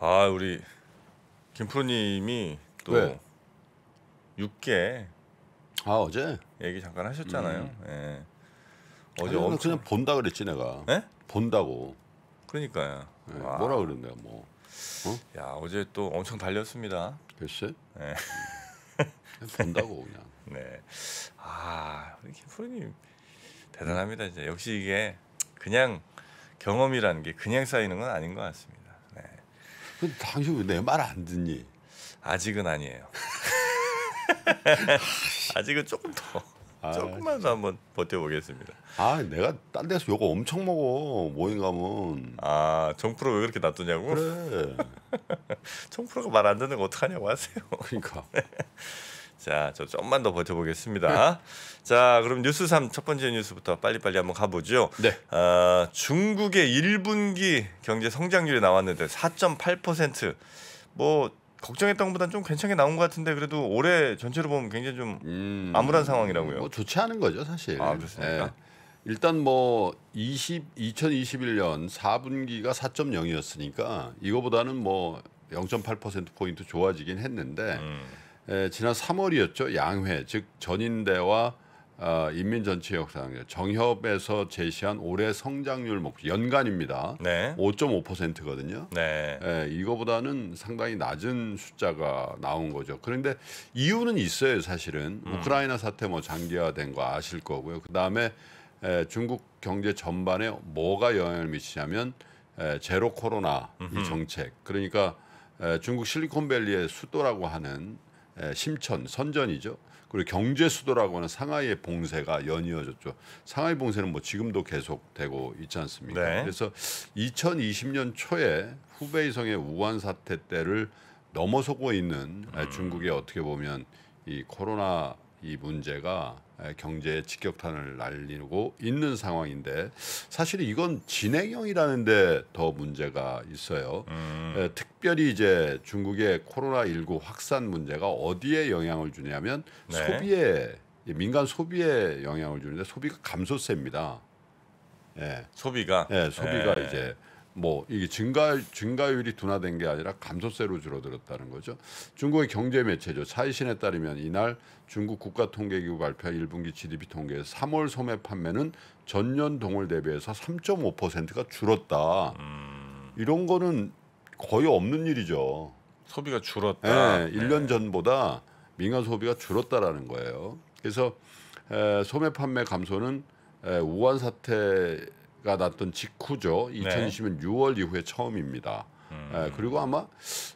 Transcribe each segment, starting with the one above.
아 우리 김프로님이 또 왜? 6개 아 어제 얘기 잠깐 하셨잖아요. 음. 예. 어제 아니, 엄청... 그냥 본다 그랬지 내가. 네? 본다고. 그러니까요. 예, 뭐라 그랬네 뭐. 어? 야 어제 또 엄청 달렸습니다. 글쎄. 네. 본다고 그냥. 네. 아 우리 김프로님 대단합니다 진짜. 역시 이게 그냥 경험이라는 게 그냥 쌓이는 건 아닌 것 같습니다. 근데 당신 왜내말 안 듣니? 아직은 아니에요. 아직은 조금 더 아, 조금만 더 한번 버텨보겠습니다. 아 내가 딴 데서 요거 엄청 먹어 모임 가면. 아 정프로 왜 그렇게 놔두냐고? 그래. 정프로가 말 안 듣는 거 어떡하냐고 하세요. 그러니까. 네. 자, 저 좀만 더 버텨보겠습니다. 자, 그럼 뉴스 3첫 번째 뉴스부터 빨리빨리 한번 가보죠. 네. 어, 중국의 1분기 경제 성장률이 나왔는데 4.8%. 뭐 걱정했던 것보다좀 괜찮게 나온 것 같은데 그래도 올해 전체로 보면 굉장히 좀 음, 암울한 상황이라고요. 뭐 좋지 않은 거죠, 사실. 아, 그렇습니까? 네. 일단 뭐 20, 2021년 4분기가 4.0이었으니까 이거보다는 뭐 0.8% 포인트 좋아지긴 했는데 음. 에, 예, 지난 3월이었죠. 양회 즉 전인대와 어, 아, 인민전체협상 정협에서 제시한 올해 성장률 목표 연간입니다. 네. 5.5%거든요. 네. 예, 이거보다는 상당히 낮은 숫자가 나온 거죠. 그런데 이유는 있어요, 사실은. 음. 우크라이나 사태 뭐 장기화된 거 아실 거고요. 그다음에 에, 예, 중국 경제 전반에 뭐가 영향을 미치냐면 에, 예, 제로 코로나 이 정책. 그러니까 에, 중국 실리콘밸리의 수도라고 하는 예, 심천 선전이죠. 그리고 경제 수도라고 하는 상하이의 봉쇄가 연이어졌죠. 상하이 봉쇄는 뭐 지금도 계속되고 있지 않습니까? 네. 그래서 2020년 초에 후베이성의 우한 사태 때를 넘어서고 있는 예, 음. 중국의 어떻게 보면 이 코로나 이 문제가 경제에 직격탄을 날리고 있는 상황인데 사실 이건 진행형이라는데 더 문제가 있어요. 음. 특별히 이제 중국의 코로나 19 확산 문제가 어디에 영향을 주냐면 네. 소비에 민간 소비에 영향을 주는데 소비가 감소세입니다. 예. 소비가 예, 소비가 예. 이제 뭐 이게 증가 증가율이 둔화된 게 아니라 감소세로 줄어들었다는 거죠. 중국의 경제 매체죠. 차이신에 따르면 이날 중국 국가통계기구 발표한 1분기 GDP 통계에 3월 소매 판매는 전년 동월 대비해서 3.5%가 줄었다. 음. 이런 거는 거의 없는 일이죠. 소비가 줄었다. 예, 네, 1년 전보다 민간 소비가 줄었다라는 거예요. 그래서 에, 소매 판매 감소는 에, 우한 사태 가 났던 직후죠. 2020년 6월 이후에 처음입니다. 음. 예, 그리고 아마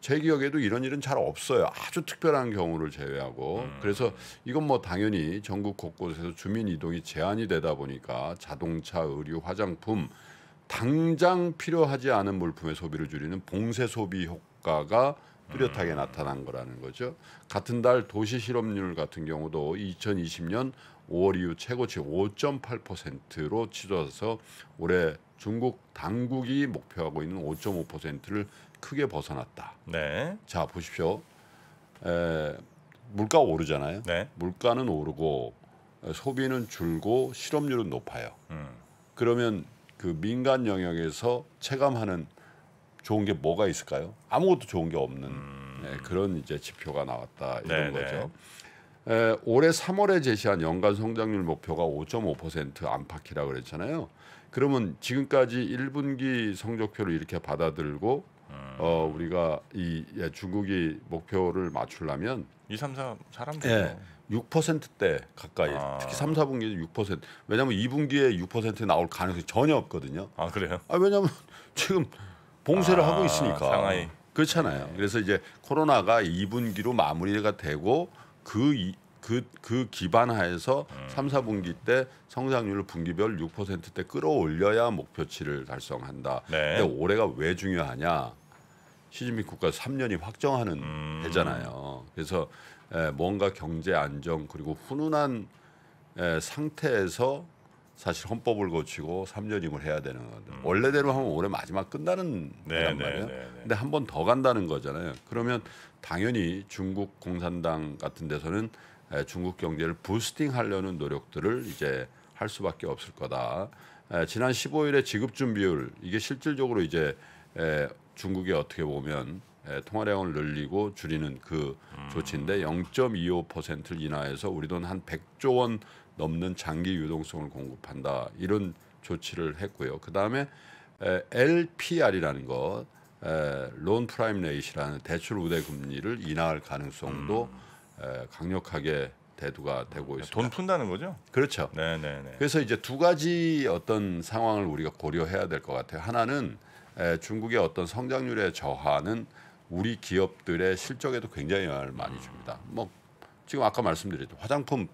제 기억에도 이런 일은 잘 없어요. 아주 특별한 경우를 제외하고. 음. 그래서 이건 뭐 당연히 전국 곳곳에서 주민 이동이 제한이 되다 보니까 자동차, 의류, 화장품 당장 필요하지 않은 물품의 소비를 줄이는 봉쇄 소비 효과가 뚜렷하게 음. 나타난 거라는 거죠. 같은 달 도시 실업률 같은 경우도 2020년 5월 이후 최고치 5.8%로 치솟아서 올해 중국 당국이 목표하고 있는 5.5%를 크게 벗어났다. 네. 자 보십시오. 에, 물가 오르잖아요. 네. 물가는 오르고 소비는 줄고 실업률은 높아요. 음. 그러면 그 민간 영역에서 체감하는 좋은 게 뭐가 있을까요? 아무것도 좋은 게 없는 음. 네, 그런 이제 지표가 나왔다 이런 네네. 네. 거죠. 에, 예, 올해 3월에 제시한 연간 성장률 목표가 5.5% 안팎이라고 그랬잖아요. 그러면 지금까지 1분기 성적표를 이렇게 받아들고 음. 어, 우리가 이 예, 중국이 목표를 맞추려면 2, 3, 4 사람들 예, 6%대 가까이 아. 특히 3, 4분기는 6% 왜냐하면 2분기에 6% 나올 가능성이 전혀 없거든요. 아 그래요? 아 왜냐하면 지금 봉쇄를 아, 하고 있으니까 상하이. 그렇잖아요. 네. 그래서 이제 코로나가 2분기로 마무리가 되고 그 그, 그 기반 하에서 음. 3, 4분기 때 성장률을 분기별 6%대 끌어올려야 목표치를 달성한다. 네. 근데 올해가 왜 중요하냐? 시진핑 국가 3년이 확정하는 음. 해잖아요. 그래서 에, 뭔가 경제 안정 그리고 훈훈한 에, 상태에서 사실 헌법을 고치고 3년임을 해야 되는 건데 음. 원래대로 하면 올해 마지막 끝나는 네, 거란 네, 말이에요. 네, 네, 네. 근데 한 번 더 간다는 거잖아요. 그러면 당연히 중국 공산당 같은 데서는 에, 중국 경제를 부스팅하려는 노력들을 이제 할 수밖에 없을 거다. 에, 지난 15일에 지급 준비율 이게 실질적으로 이제 에, 중국이 어떻게 보면 통화량을 늘리고 줄이는 그 음. 조치인데 0.25%를 인하해서 우리 돈 한 100조 원 넘는 장기 유동성을 공급한다 이런 조치를 했고요. 그 다음에 LPR이라는 것, 론 프라임 레이시라는 대출 우대 금리를 인하할 가능성도 음. 강력하게 대두가 되고 네, 있습니다. 돈 푼다는 거죠? 그렇죠. 네네네. 네, 네. 그래서 이제 두 가지 어떤 상황을 우리가 고려해야 될 것 같아요. 하나는 중국의 어떤 성장률의 저하는 우리 기업들의 실적에도 굉장히 영향을 많이 음. 줍니다. 뭐 지금 아까 말씀드렸죠 화장품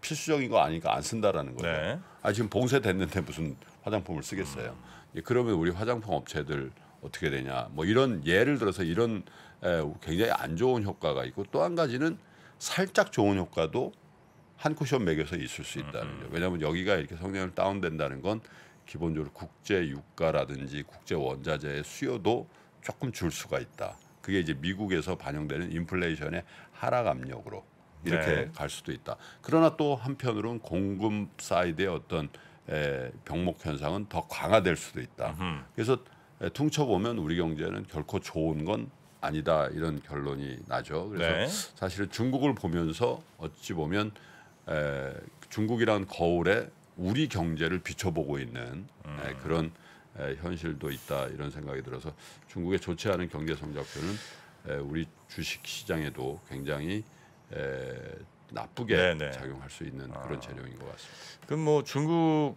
필수적인 거 아니니까 안 쓴다라는 거예요. 네. 아 지금 봉쇄됐는데 무슨 화장품을 쓰겠어요. 음. 예, 그러면 우리 화장품 업체들 어떻게 되냐. 뭐 이런 예를 들어서 이런 에, 굉장히 안 좋은 효과가 있고 또 한 가지는 살짝 좋은 효과도 한 쿠션 매겨서 있을 수 있다는 음. 거예요 왜냐하면 여기가 이렇게 성능을 다운된다는 건 기본적으로 국제 유가라든지 국제 원자재의 수요도 조금 줄 수가 있다. 그게 이제 미국에서 반영되는 인플레이션의 하락 압력으로 이렇게 네. 갈 수도 있다. 그러나 또 한편으로는 공급 사이드의 어떤 에, 병목 현상은 더 강화될 수도 있다. 으 그래서 퉁쳐 보면 우리 경제는 결코 좋은 건 아니다 이런 결론이 나죠. 그래서 네. 사실은 중국을 보면서 어찌 보면 에, 중국이란 거울에 우리 경제를 비춰보고 있는 음. 에, 그런 에, 현실도 있다 이런 생각이 들어서 중국의 좋지 않은 경제 성적표는 에, 우리 주식 시장에도 굉장히 에, 나쁘게 네네. 네. 작용할 수 있는 아. 그런 재료인 것 같습니다. 그럼 뭐 중국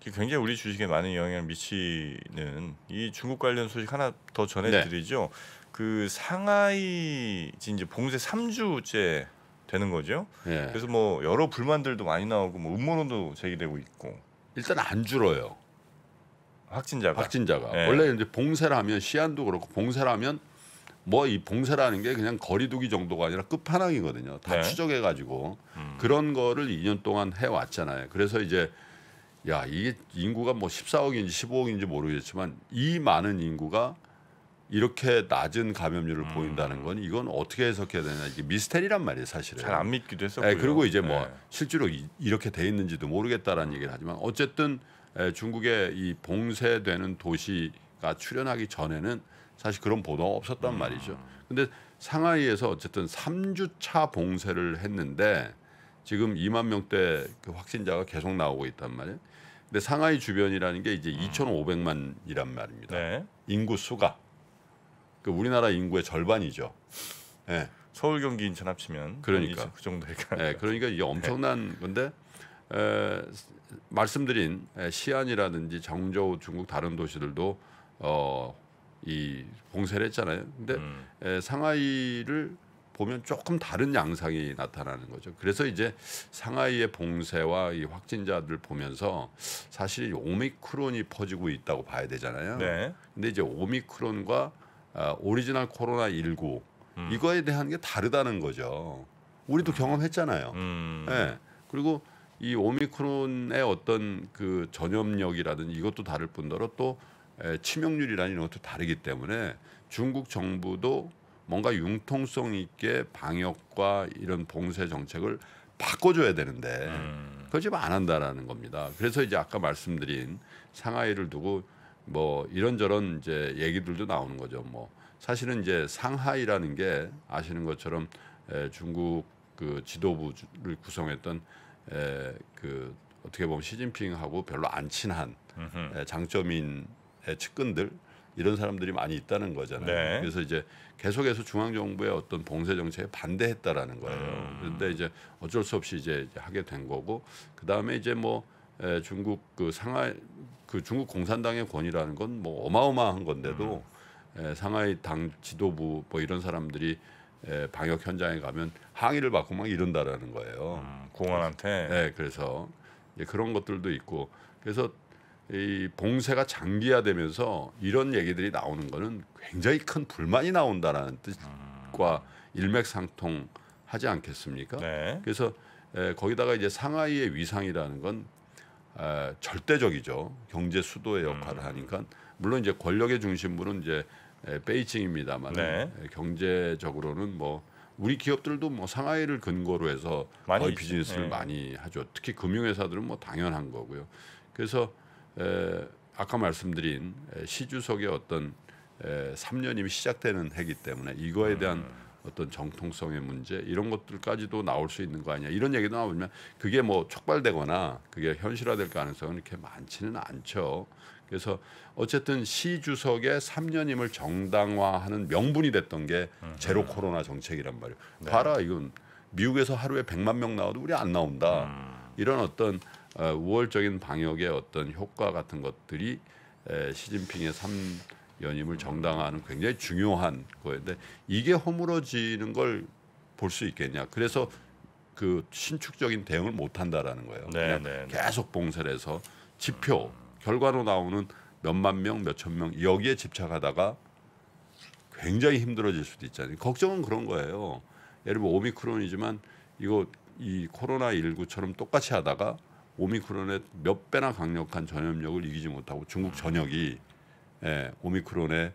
굉장히 우리 주식에 많은 영향을 미치는 이 중국 관련 소식 하나 더 전해드리죠. 네. 그 상하이 이제 봉쇄 3주째 되는 거죠. 네. 그래서 뭐 여러 불만들도 많이 나오고 뭐 음모론도 제기되고 있고. 일단 안 줄어요. 확진자가. 확진자가. 네. 원래 이제 봉쇄라면 시안도 그렇고 봉쇄라면 뭐이 봉쇄라는 게 그냥 거리두기 정도가 아니라 끝판왕이거든요. 다 네. 추적해 가지고 음. 그런 거를 2년 동안 해 왔잖아요. 그래서 이제 야, 이게 인구가 뭐 14억인지 15억인지 모르겠지만 이 많은 인구가 이렇게 낮은 감염률을 음. 보인다는 건 이건 어떻게 해석해야 되냐 이게 미스테리란 말이에요 사실은 잘 안 믿기도 예, 했었고요. 예, 그리고 이제 뭐 네. 실제로 이, 이렇게 돼 있는지도 모르겠다라는 얘기를 하지만 어쨌든 에, 예, 중국의 이 봉쇄되는 도시가 출현하기 전에는 사실 그런 보도가 없었단 음. 말이죠. 근데 상하이에서 어쨌든 3주차 봉쇄를 했는데 지금 2만 명대 그 확진자가 계속 나오고 있단 말이에요. 근데 상하이 주변이라는 게 이제 2,500만이란 음. 말입니다. 네. 인구 수가 그 우리나라 인구의 절반이죠. 예. 네. 서울 경기 인천 합치면 그러니까 그 정도 해가. 네, 예, 그러니까 이게 엄청난 네. 건데 에, 말씀드린 시안이라든지 정저우 중국 다른 도시들도 어이 봉쇄를 했잖아요. 근데 음. 에, 상하이를 보면 조금 다른 양상이 나타나는 거죠. 그래서 이제 상하이의 봉쇄와 이 확진자들 보면서 사실 오미크론이 퍼지고 있다고 봐야 되잖아요. 네. 근데 이제 오미크론과 아, 오리지널 코로나 19 음. 이거에 대한 게 다르다는 거죠. 우리도 음. 경험했잖아요. 음. 네. 그리고 이 오미크론의 어떤 그 전염력이라든지 이것도 다를 뿐더러 또 치명률이라는 것도 다르기 때문에 중국 정부도 뭔가 융통성 있게 방역과 이런 봉쇄 정책을 바꿔줘야 되는데 음. 그걸 지금 안 한다라는 겁니다. 그래서 이제 아까 말씀드린 상하이를 두고 뭐 이런저런 이제 얘기들도 나오는 거죠. 뭐 사실은 이제 상하이라는 게 아시는 것처럼 에, 중국 그 지도부를 구성했던 에, 그 어떻게 보면 시진핑하고 별로 안 친한 에, 장점인 측근들 이런 사람들이 많이 있다는 거잖아요. 네. 그래서 이제 계속해서 중앙 정부의 어떤 봉쇄 정책에 반대했다라는 거예요. 음. 그런데 이제 어쩔 수 없이 이제 하게 된 거고 그 다음에 이제 뭐 에, 중국 그 상하이 그 중국 공산당의 권위라는 건 뭐 어마어마한 건데도 음. 에, 상하이 당 지도부 뭐 이런 사람들이 에, 방역 현장에 가면 항의를 받고 막 이런다라는 거예요. 음, 공안한테. 네, 그래서 이제 그런 것들도 있고 그래서 이 봉쇄가 장기화되면서 이런 얘기들이 나오는 거는 굉장히 큰 불만이 나온다라는 뜻과 일맥상통하지 않겠습니까? 네. 그래서 에, 거기다가 이제 상하이의 위상이라는 건 에, 절대적이죠. 경제 수도의 음. 역할을 하니까 물론 이제 권력의 중심부는 이제 에, 베이징입니다만 네. 경제적으로는 뭐 우리 기업들도 뭐 상하이를 근거로 해서 거의 비즈니스를 네. 많이 하죠. 특히 금융회사들은 뭐 당연한 거고요. 그래서 에, 아까 말씀드린 시주석의 어떤 에, 3년임이 시작되는 해기 때문에 이거에 음. 대한 어떤 정통성의 문제 이런 것들까지도 나올 수 있는 거아니냐 이런 얘기도 나오면 그게 뭐 촉발되거나 그게 현실화될 가능성은 이렇게 많지는 않죠. 그래서 어쨌든 시 주석의 3년임을 정당화하는 명분이 됐던 게 제로 코로나 정책이란 말이에요. 네. 봐라 이건 미국에서 하루에 100만 명 나와도 우리 안 나온다. 음. 이런 어떤 어, 우월적인 방역의 어떤 효과 같은 것들이 시진핑의 3연임을 정당화하는 굉장히 중요한 거였는데 이게 허물어지는 걸 볼 수 있겠냐. 그래서 그 신축적인 대응을 못 한다라는 거예요. 네, 네, 네. 계속 봉쇄를 해서 지표 결과로 나오는 몇만 명, 몇 천 명 여기에 집착하다가 굉장히 힘들어질 수도 있잖아요. 걱정은 그런 거예요. 예를 들면 오미크론이지만 이거 이 코로나 19처럼 똑같이 하다가 오미크론의 몇 배나 강력한 전염력을 이기지 못하고 중국 전역이 예, 오미크론에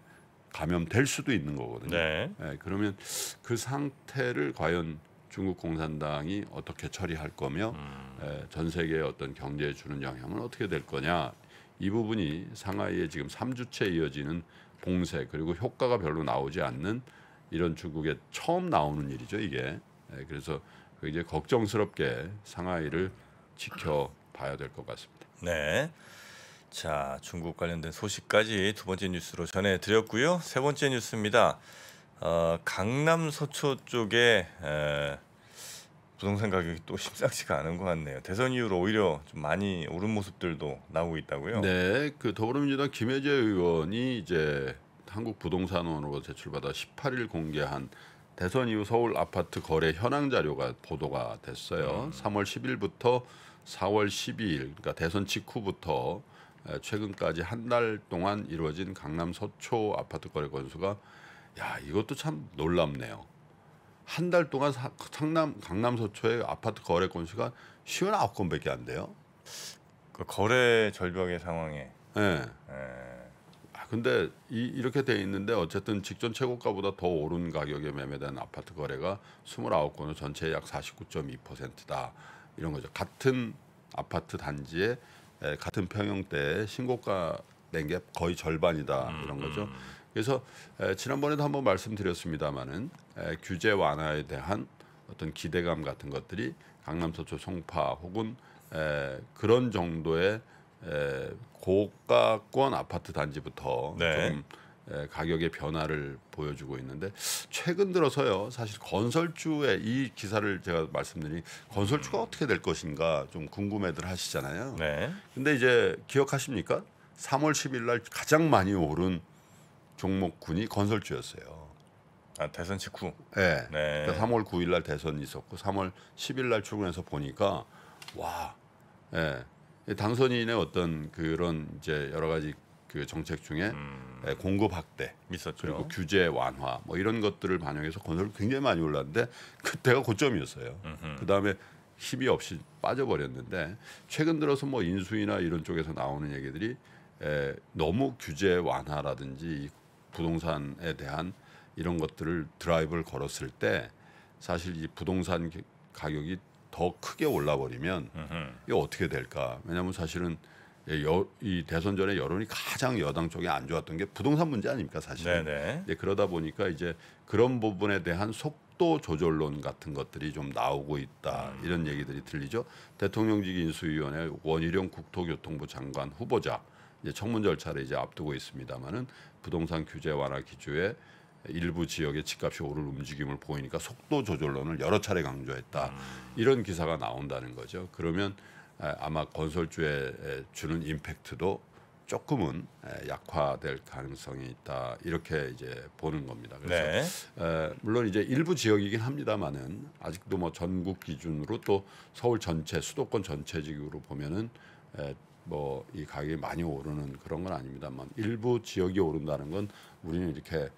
감염될 수도 있는 거거든요. 네. 예, 그러면 그 상태를 과연 중국 공산당이 어떻게 처리할 거며 음. 예, 전 세계의 어떤 경제에 주는 영향은 어떻게 될 거냐 이 부분이 상하이에 지금 삼주째 이어지는 봉쇄 그리고 효과가 별로 나오지 않는 이런 중국에 처음 나오는 일이죠 이게 예, 그래서 이제 걱정스럽게 상하이를 지켜봐야 될 것 같습니다. 네. 자, 중국 관련된 소식까지 두 번째 뉴스로 전해 드렸고요. 세 번째 뉴스입니다. 어, 강남 서초 쪽에 에, 부동산 가격이 또 심상치가 않은 것 같네요. 대선 이후로 오히려 좀 많이 오른 모습들도 나오고 있다고요. 네, 그 더불어민주당 김혜재 의원이 이제 한국부동산원으로 제출받아 18일 공개한 대선 이후 서울 아파트 거래 현황 자료가 보도가 됐어요. 음. 3월 10일부터 4월 12일, 그러니까 대선 직후부터 최근까지 한 달 동안 이루어진 강남 서초 아파트 거래 건수가 야 이것도 참 놀랍네요. 한 달 동안 사, 상남 강남 서초의 아파트 거래 건수가 59건밖에 안 돼요. 그 거래 절벽의 상황에. 네. 네. 근데 이, 이 렇게돼 있는데 어쨌든 직전 최고가보다 더 오른 가격에 매매된 아파트 거래가 29건으로 전체의 약 49.2%다. 이런 거죠. 같은 아파트 단지에 같은 평형대에 신고가 낸 게 거의 절반이다. 음, 이런 거죠. 음. 그래서 지난번에도 한번 말씀드렸습니다마는 규제 완화에 대한 어떤 기대감 같은 것들이 강남 서초 송파 혹은 그런 정도의 에, 고가권 아파트 단지부터 네. 좀 에, 가격의 변화를 보여주고 있는데 최근 들어서요 사실 건설주의 이 기사를 제가 말씀드린 건설주가 음. 어떻게 될 것인가 좀 궁금해들 하시잖아요. 네. 근데 이제 기억하십니까? 3월 10일 날 가장 많이 오른 종목군이 건설주였어요. 아 대선 직후. 네. 네. 그러니까 3월 9일 날 대선이 있었고 3월 10일 날 출근해서 보니까 와, 예. 네. 예, 당선인의 어떤 그런 이제 여러 가지 그 정책 중에 음. 예, 공급 확대 있었죠. 그리고 규제 완화 뭐 이런 것들을 반영해서 건설을 굉장히 많이 올랐는데 그때가 고점이었어요. 그 다음에 힘이 없이 빠져버렸는데 최근 들어서 뭐 인수위나 이런 쪽에서 나오는 얘기들이 에, 예, 너무 규제 완화라든지 부동산에 대한 이런 것들을 드라이브를 걸었을 때 사실 이 부동산 가격이 더 크게 올라버리면 이게 어떻게 될까? 왜냐하면 사실은 예, 여, 이 대선 전에 여론이 가장 여당 쪽에 안 좋았던 게 부동산 문제 아닙니까 사실은. 네네. 네. 그러다 보니까 이제 그런 부분에 대한 속도 조절론 같은 것들이 좀 나오고 있다 음. 이런 얘기들이 들리죠. 대통령직 인수위원회 원희룡 국토교통부 장관 후보자 이제 청문 절차를 이제 앞두고 있습니다만은 부동산 규제 완화 기조에 일부 지역의 집값이 오를 움직임을 보이니까 속도 조절론을 여러 차례 강조했다. 음. 이런 기사가 나온다는 거죠. 그러면 아마 건설주에 주는 임팩트도 조금은 약화될 가능성이 있다 이렇게 이제 보는 겁니다. 그래서 네. 물론 이제 일부 지역이긴 합니다만은 아직도 뭐 전국 기준으로 또 서울 전체 수도권 전체 지역으로 보면은 뭐 이 가격이 많이 오르는 그런 건 아닙니다만 일부 지역이 오른다는 건 우리는 이렇게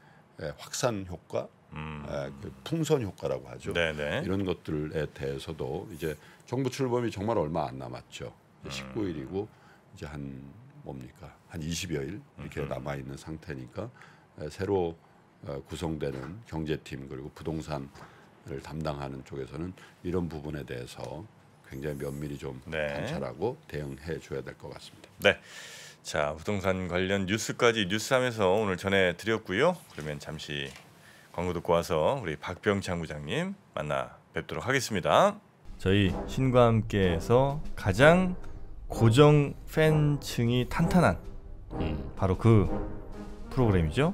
예, 확산 효과, 음. 예, 그 풍선 효과라고 하죠. 네네. 네. 이런 것들에 대해서도 이제 정부 출범이 정말 얼마 안 남았죠. 이제 19일이고 음. 이제 한 뭡니까 한 20여일 이렇게 남아 있는 상태니까 예, 새로 어, 구성되는 경제팀 그리고 부동산을 담당하는 쪽에서는 이런 부분에 대해서 굉장히 면밀히 좀 네. 관찰하고 대응해 줘야 될 것 같습니다. 네. 자 부동산 관련 뉴스까지 뉴스하면서 오늘 전해드렸고요. 그러면 잠시 광고 듣고 와서 우리 박병창 부장님 만나 뵙도록 하겠습니다. 저희 신과 함께에서 가장 고정 팬층이 탄탄한 음. 바로 그 프로그램이죠.